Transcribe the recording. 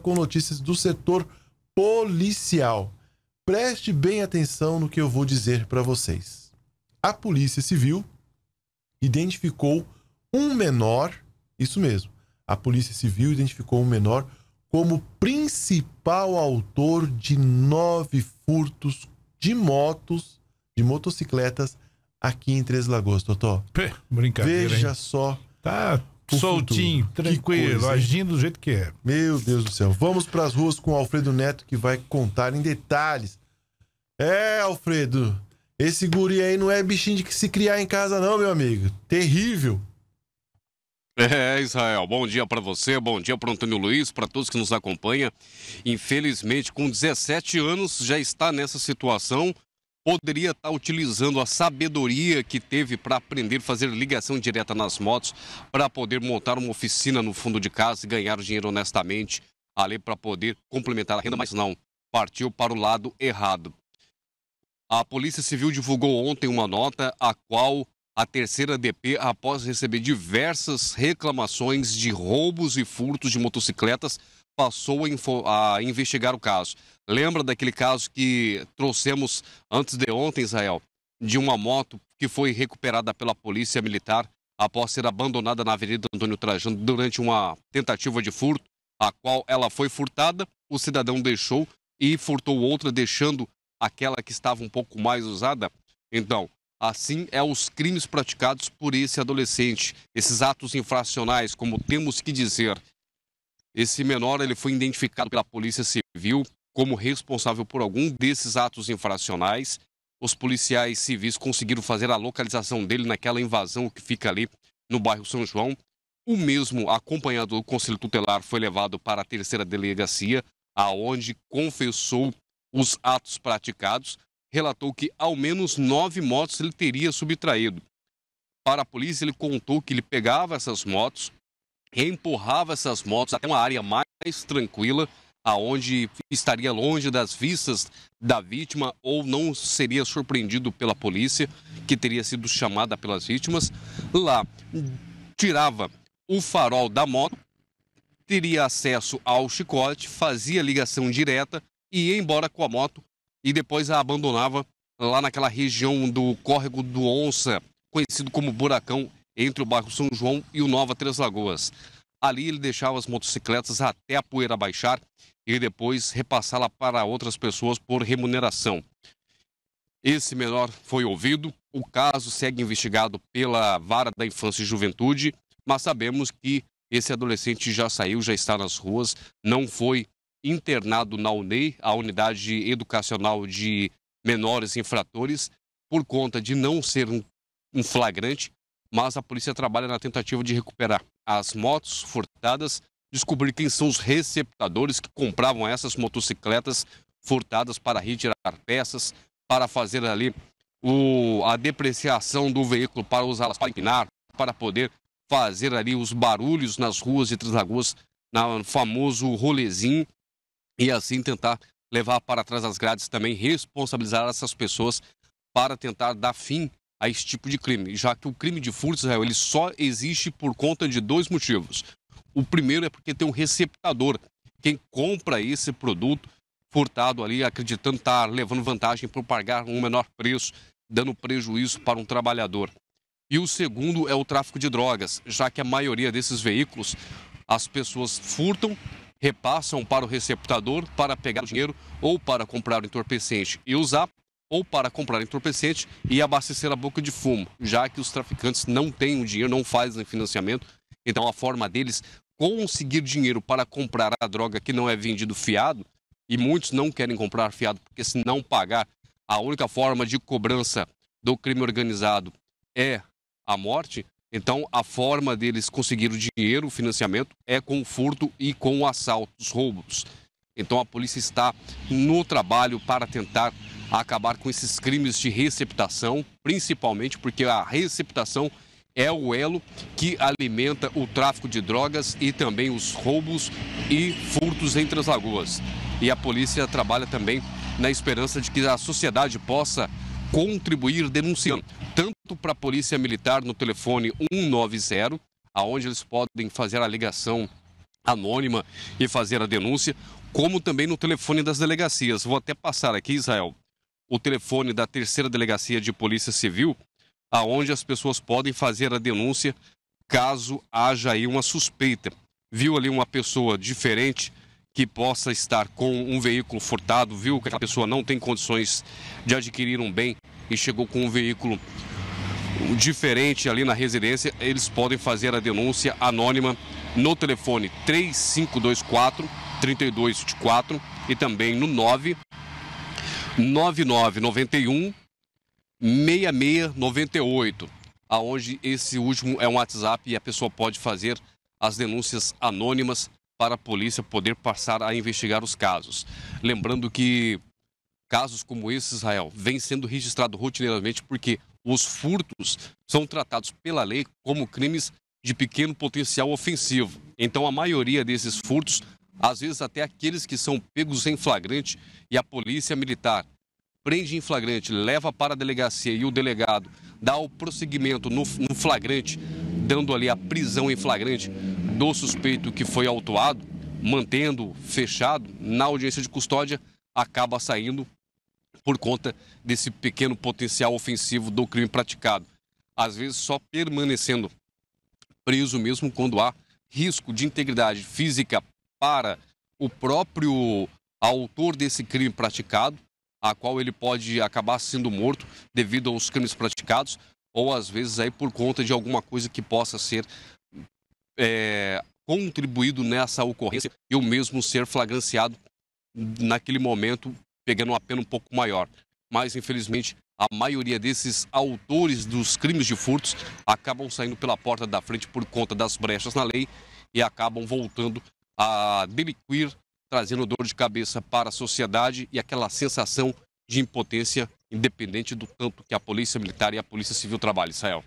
com notícias do setor policial. Preste bem atenção no que eu vou dizer para vocês. A Polícia Civil identificou um menor, isso mesmo, a Polícia Civil identificou um menor como principal autor de nove furtos de motos, de motocicletas aqui em Três Lagoas, Totó. Pê, brincadeira. Veja hein? só. Tá pro soltinho, futuro. tranquilo, coisa, agindo do jeito que é. Meu Deus do céu. Vamos para as ruas com o Alfredo Neto que vai contar em detalhes. É, Alfredo, esse guri aí não é bichinho de que se criar em casa não, meu amigo. Terrível. É, Israel, bom dia para você, bom dia para Antônio Luiz, para todos que nos acompanham. Infelizmente, com 17 anos, já está nessa situação poderia estar tá utilizando a sabedoria que teve para aprender a fazer ligação direta nas motos, para poder montar uma oficina no fundo de casa e ganhar dinheiro honestamente, ali para poder complementar a renda, mas não, partiu para o lado errado. A Polícia Civil divulgou ontem uma nota a qual a terceira DP, após receber diversas reclamações de roubos e furtos de motocicletas, passou a investigar o caso. Lembra daquele caso que trouxemos antes de ontem, Israel, de uma moto que foi recuperada pela polícia militar após ser abandonada na Avenida Antônio Trajano durante uma tentativa de furto, a qual ela foi furtada, o cidadão deixou e furtou outra, deixando aquela que estava um pouco mais usada. Então, assim é os crimes praticados por esse adolescente. Esses atos infracionais, como temos que dizer, esse menor ele foi identificado pela Polícia Civil como responsável por algum desses atos infracionais. Os policiais civis conseguiram fazer a localização dele naquela invasão que fica ali no bairro São João. O mesmo, acompanhado do conselho tutelar, foi levado para a terceira delegacia, aonde confessou os atos praticados. Relatou que ao menos nove motos ele teria subtraído. Para a polícia, ele contou que ele pegava essas motos, empurrava essas motos até uma área mais tranquila, aonde estaria longe das vistas da vítima ou não seria surpreendido pela polícia, que teria sido chamada pelas vítimas. Lá, tirava o farol da moto, teria acesso ao chicote, fazia ligação direta e ia embora com a moto e depois a abandonava lá naquela região do córrego do Onça, conhecido como Buracão, entre o bairro São João e o Nova Três Lagoas. Ali ele deixava as motocicletas até a poeira baixar e depois repassá-la para outras pessoas por remuneração. Esse menor foi ouvido, o caso segue investigado pela Vara da Infância e Juventude, mas sabemos que esse adolescente já saiu, já está nas ruas, não foi internado na UNEI, a Unidade Educacional de Menores Infratores, por conta de não ser um, um flagrante, mas a polícia trabalha na tentativa de recuperar as motos furtadas, descobrir quem são os receptadores que compravam essas motocicletas furtadas para retirar peças, para fazer ali o, a depreciação do veículo, para usá-las para empinar, para poder fazer ali os barulhos nas ruas de Três Lagoas, no famoso rolezinho, e assim tentar levar para trás as grades também, responsabilizar essas pessoas para tentar dar fim a esse tipo de crime, já que o crime de furto, Israel, ele só existe por conta de dois motivos. O primeiro é porque tem um receptador, quem compra esse produto furtado ali, acreditando estar tá levando vantagem por pagar um menor preço, dando prejuízo para um trabalhador. E o segundo é o tráfico de drogas, já que a maioria desses veículos as pessoas furtam, repassam para o receptador para pegar o dinheiro ou para comprar o entorpecente e usar ou para comprar entorpecente e abastecer a boca de fumo, já que os traficantes não têm o dinheiro, não fazem financiamento. Então, a forma deles conseguir dinheiro para comprar a droga que não é vendido fiado, e muitos não querem comprar fiado, porque se não pagar, a única forma de cobrança do crime organizado é a morte. Então, a forma deles conseguir o dinheiro, o financiamento, é com o furto e com o assalto, os roubos. Então, a polícia está no trabalho para tentar a acabar com esses crimes de receptação, principalmente porque a receptação é o elo que alimenta o tráfico de drogas e também os roubos e furtos entre as lagoas. E a polícia trabalha também na esperança de que a sociedade possa contribuir denunciando, tanto para a Polícia Militar no telefone 190, aonde eles podem fazer a ligação anônima e fazer a denúncia, como também no telefone das delegacias. Vou até passar aqui, Israel, o telefone da terceira delegacia de Polícia Civil, aonde as pessoas podem fazer a denúncia caso haja aí uma suspeita. Viu ali uma pessoa diferente que possa estar com um veículo furtado, viu que a pessoa não tem condições de adquirir um bem e chegou com um veículo diferente ali na residência, eles podem fazer a denúncia anônima no telefone 3524 3224 e também no 9 9991 6698, aonde esse último é um WhatsApp e a pessoa pode fazer as denúncias anônimas para a polícia poder passar a investigar os casos. Lembrando que casos como esse, Israel, vem sendo registrado rotineiramente porque os furtos são tratados pela lei como crimes de pequeno potencial ofensivo. Então, a maioria desses furtos às vezes até aqueles que são pegos em flagrante e a polícia militar prende em flagrante, leva para a delegacia e o delegado dá o prosseguimento no, no flagrante, dando ali a prisão em flagrante do suspeito que foi autuado, mantendo fechado na audiência de custódia, acaba saindo por conta desse pequeno potencial ofensivo do crime praticado. Às vezes só permanecendo preso mesmo quando há risco de integridade física para o próprio autor desse crime praticado, a qual ele pode acabar sendo morto devido aos crimes praticados, ou às vezes aí por conta de alguma coisa que possa ser é, contribuído nessa ocorrência e o mesmo ser flagranciado naquele momento, pegando uma pena um pouco maior. Mas, infelizmente, a maioria desses autores dos crimes de furtos acabam saindo pela porta da frente por conta das brechas na lei e acabam voltando a Deliquir, trazendo dor de cabeça para a sociedade e aquela sensação de impotência, independente do tanto que a Polícia Militar e a Polícia Civil trabalham, Israel.